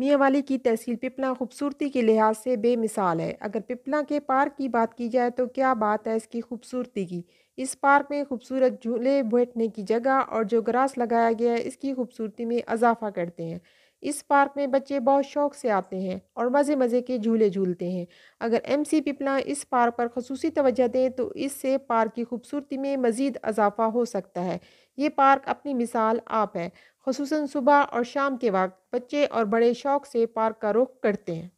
मियाँ वाली की तहसील पिपला खूबसूरती के लिहाज से बेमिसाल है अगर पिपला के पार्क की बात की जाए तो क्या बात है इसकी खूबसूरती की इस पार्क में खूबसूरत झूले बैठने की जगह और जो ग्रास लगाया गया है इसकी खूबसूरती में इजाफा करते हैं इस पार्क में बच्चे बहुत शौक से आते हैं और मज़े मज़े के झूले झूलते हैं अगर एम सी पिपला इस पार्क पर खसूसी तवज्जो दें तो इससे पार्क की खूबसूरती में मज़ीद इजाफा हो सकता है ये पार्क अपनी मिसाल आप है खसूस सुबह और शाम के वक्त बच्चे और बड़े शौक़ से पार्क का रुख करते हैं